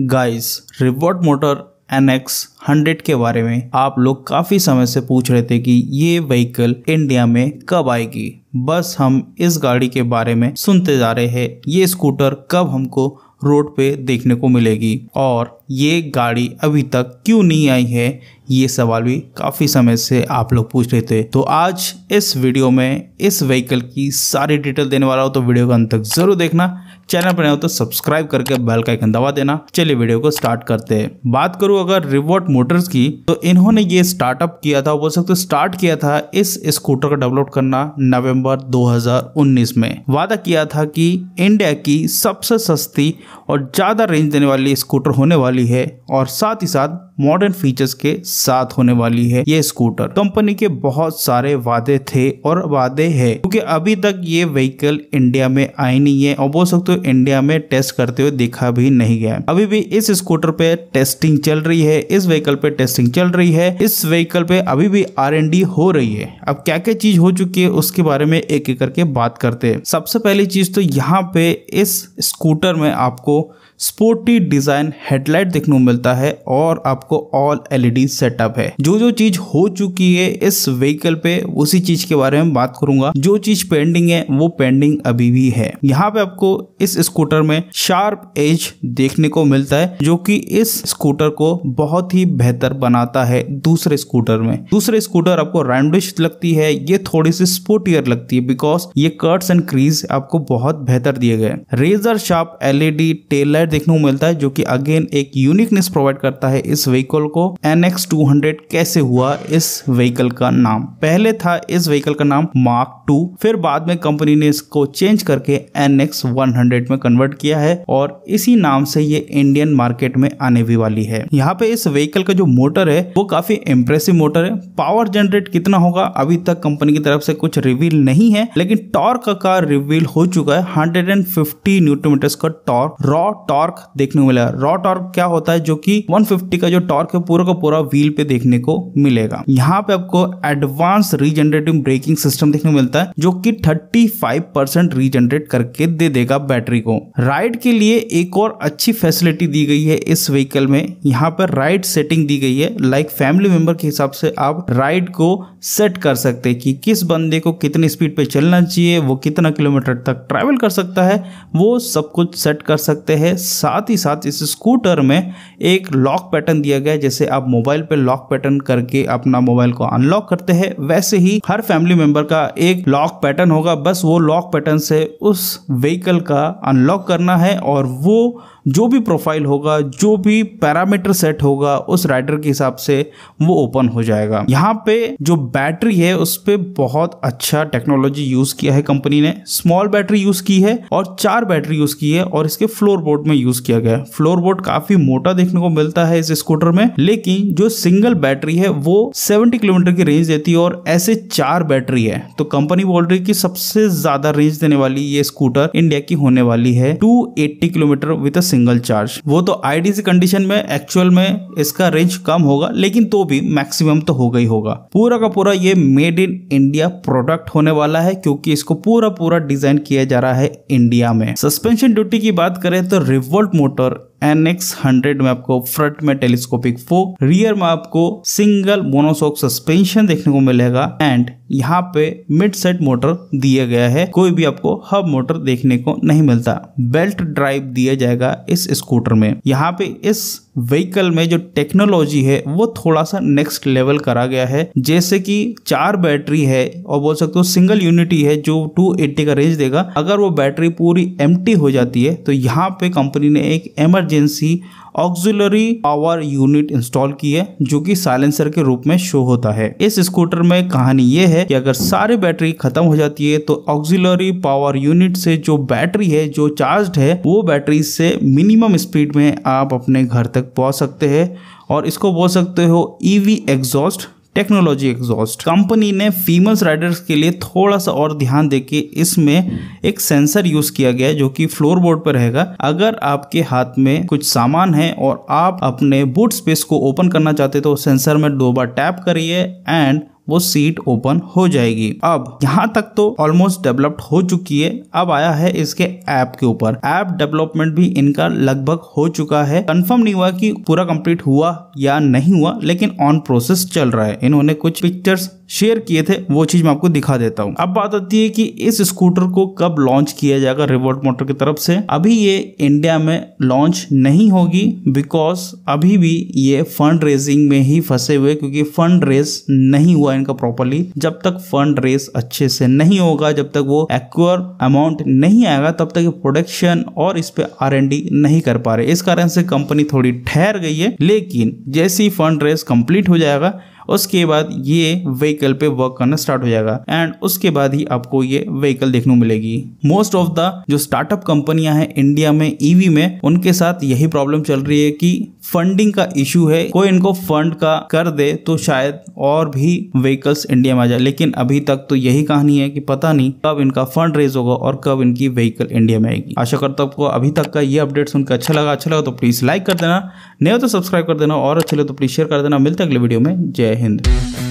guys Revolt motor N X hundred के बारे में आप लोग काफी समय से पूछ रहे थे कि ये व्हीकल इंडिया में कब आएगी बस हम इस गाड़ी के बारे में सुनते जा रहे हैं ये स्कूटर कब हमको रोड पे देखने को मिलेगी और ये गाड़ी अभी तक क्यों नहीं आई है ये सवाल भी काफ़ी समय से आप लोग पूछ रहे थे तो आज इस वीडियो में इस व्हीकल की सारी डिटेल देने वाला हो तो वीडियो का अंत तक जरूर देखना चैनल पर हो तो सब्सक्राइब करके बेल का आइकन दबा देना चलिए वीडियो को स्टार्ट करते हैं बात करूं अगर रिवॉर्ट मोटर्स की तो इन्होंने ये स्टार्टअप किया था बोल सकते स्टार्ट किया था इस स्कूटर को डेवलप करना नवंबर 2019 में वादा किया था कि इंडिया की सबसे सस्ती और ज्यादा रेंज देने वाली स्कूटर होने वाली है और साथ ही साथ मॉडर्न फीचर्स के साथ होने वाली है ये स्कूटर कंपनी के बहुत सारे वादे थे और वादे है क्योंकि अभी तक ये व्हीकल इंडिया में आई नहीं है और बोल सकते हो इंडिया में टेस्ट करते हुए देखा भी नहीं गया अभी भी इस स्कूटर पे टेस्टिंग चल रही है इस व्हीकल पे टेस्टिंग चल रही है इस व्हीकल पे अभी भी आर हो रही है अब क्या क्या चीज हो चुकी है उसके बारे में एक एक करके बात करते हैं सबसे पहली चीज तो यहाँ पे इस स्कूटर में आपको स्पोर्टी डिजाइन हेडलाइट देखने को मिलता है और आपको ऑल एलईडी सेटअप है जो जो चीज हो चुकी है इस व्हीकल पे उसी चीज के बारे में बात करूंगा जो चीज पेंडिंग है वो पेंडिंग अभी भी है यहाँ पे आपको इस स्कूटर में शार्प एज देखने को मिलता है जो कि इस स्कूटर को बहुत ही बेहतर बनाता है दूसरे स्कूटर में दूसरे स्कूटर आपको रैंडिश लगती है ये थोड़ी सी स्पोर्टियर लगती है बिकॉज ये कर्ट्स एंड क्रीज आपको बहुत बेहतर दिए गए razor sharp LED tail light देखने को मिलता है जो कि अगेन एक यूनिकनेस प्रोवाइड करता है इस व्हीकल को एनएक्स टू हंड्रेड कैसे हुआ इस व्हीकल का नाम पहले था इस व्हीकल का नाम मार्क टू फिर बाद में कंपनी ने इसको चेंज करके एन एक्स में कन्वर्ट किया है और इसी नाम से ये इंडियन मार्केट में आने भी वाली है यहाँ पे इस व्हीकल का जो मोटर है वो काफी इंप्रेसिव मोटर है पावर जनरेट कितना होगा अभी तक कंपनी की तरफ से कुछ रिवील नहीं है लेकिन टॉर्क का रिवील हो चुका है हंड्रेड एंड फिफ्टी मीटर का टॉर्क रॉ टॉर्क देखने को मिला रॉ टॉर्क क्या होता है जो कि 150 का जो टॉर्क है पूरा का पूरा व्हील पे देखने को मिलेगा यहाँ पे आपको एडवांस रीजनरेटिव ब्रेकिंग सिस्टम देखने को मिलता है है जो कि 35 परसेंट रीजनरेट करके दे देगा बैटरी को राइड के लिए एक और अच्छी फैसिलिटी दी गई है इस व्हीकल में यहाँ पर राइड सेटिंग दी गई है लाइक फैमिली मेंबर के हिसाब से आप राइड को सेट कर सकते हैं कि किस बंदे को कितनी स्पीड पे चलना चाहिए वो कितना किलोमीटर तक ट्रैवल कर सकता है वो सब कुछ सेट कर सकते हैं साथ ही साथ इस स्कूटर में एक लॉक पैटर्न दिया गया है जैसे आप मोबाइल पे लॉक पैटर्न करके अपना मोबाइल को अनलॉक करते हैं वैसे ही हर फैमिली मेंबर का एक लॉक पैटर्न होगा बस वो लॉक पैटर्न से उस व्हीकल का अनलॉक करना है और वो जो भी प्रोफाइल होगा जो भी पैरामीटर सेट होगा उस राइडर के हिसाब से वो ओपन हो जाएगा यहाँ पे जो बैटरी है उस पर बहुत अच्छा टेक्नोलॉजी यूज किया है कंपनी ने स्मॉल बैटरी यूज की है और चार बैटरी यूज की है और इसके फ्लोर बोर्ड में यूज किया गया है फ्लोर बोर्ड काफी मोटा देखने को मिलता है इस स्कूटर में लेकिन जो सिंगल बैटरी है वो सेवेंटी किलोमीटर की रेंज देती है और ऐसे चार बैटरी है तो कंपनी बोल रही कि सबसे ज्यादा रेंज देने वाली ये स्कूटर इंडिया की होने वाली है two kilometer with single charge वो तो आईडीसी कंडीशन में एक्चुअल में इसका रेंज कम होगा लेकिन तो भी मैक्सिमम तो होगा ही होगा पूरा का पूरा ये मेड इन इंडिया प्रोडक्ट होने वाला है क्योंकि इसको पूरा पूरा डिजाइन किया जा रहा है इंडिया में सस्पेंशन ड्यूटी की बात करें तो Revolt motor N X hundred में आपको फ्रंट में टेलीस्कोपिक फोक रियर में आपको सिंगल मोनोसोक सस्पेंशन देखने को मिलेगा एंड यहाँ पे मिड सेट मोटर दिया गया है कोई भी आपको हब मोटर देखने को नहीं मिलता बेल्ट ड्राइव दिया जाएगा इस स्कूटर में यहाँ पे इस व्हीकल में जो टेक्नोलॉजी है वो थोड़ा सा नेक्स्ट लेवल करा गया है जैसे कि चार बैटरी है और बोल सकते हो सिंगल यूनिटी है जो 280 का रेंज देगा अगर वो बैटरी पूरी एम हो जाती है तो यहाँ पे कंपनी ने एक emergency auxiliary power unit install की है जो कि साइलेंसर के रूप में शो होता है इस स्कूटर में कहानी ये है कि अगर सारी बैटरी खत्म हो जाती है तो ऑक्सिलरी पावर यूनिट से जो बैटरी है जो चार्ज है वो बैटरी से मिनिमम स्पीड में आप अपने घर तक पहुंच सकते हैं और इसको बोल सकते हो EV e exhaust technology exhaust company ने फीमेल्स राइडर्स के लिए थोड़ा सा और ध्यान दे के इसमें एक सेंसर यूज किया गया है जो कि फ्लोर बोर्ड पर रहेगा अगर आपके हाथ में कुछ सामान है और आप अपने बूट स्पेस को ओपन करना चाहते तो सेंसर में दो बार टैप करिए एंड वो सीट ओपन हो जाएगी अब यहाँ तक तो ऑलमोस्ट डेवलप्ड हो चुकी है अब आया है इसके ऐप के ऊपर ऐप डेवलपमेंट भी इनका लगभग हो चुका है कंफर्म नहीं हुआ कि पूरा कंप्लीट हुआ या नहीं हुआ लेकिन ऑन प्रोसेस चल रहा है इन्होंने कुछ पिक्चर्स शेयर किए थे वो चीज़ मैं आपको दिखा देता हूँ अब बात आती है कि इस स्कूटर को कब लॉन्च किया जाएगा रिवॉल्ट मोटर की तरफ से अभी ये इंडिया में लॉन्च नहीं होगी बिकॉज अभी भी ये फंड रेजिंग में ही फंसे हुए क्योंकि फंड रेस नहीं हुआ इनका प्रॉपरली जब तक फंड रेस अच्छे से नहीं होगा जब तक वो एक्वर अमाउंट नहीं आएगा तब तक ये प्रोडक्शन और इस पे आर नहीं कर पा रहे इस कारण से कंपनी थोड़ी ठहर गई है लेकिन जैसी फंड रेस कंप्लीट हो जाएगा उसके बाद ये व्हीकल पे वर्क करना स्टार्ट हो जाएगा एंड उसके बाद ही आपको ये व्हीकल देखने मिलेगी मोस्ट ऑफ द जो स्टार्टअप कंपनियां हैं इंडिया में ईवी e में उनके साथ यही प्रॉब्लम चल रही है कि फंडिंग का इशू है कोई इनको फंड का कर दे तो शायद और भी व्हीकल्स इंडिया में आ जाए लेकिन अभी तक तो यही कहानी है कि पता नहीं कब इनका फंड रेज होगा और कब इनकी व्हीकल इंडिया में आएगी आशा करता हूँ आपको अभी तक का ये अपडेट सुनकर अच्छा लगा अच्छा लगा तो प्लीज़ लाइक कर देना नहीं हो तो सब्सक्राइब कर देना और अच्छे लगे तो प्लीज़ शेयर कर देना मिलते अगले वीडियो में जय हिंद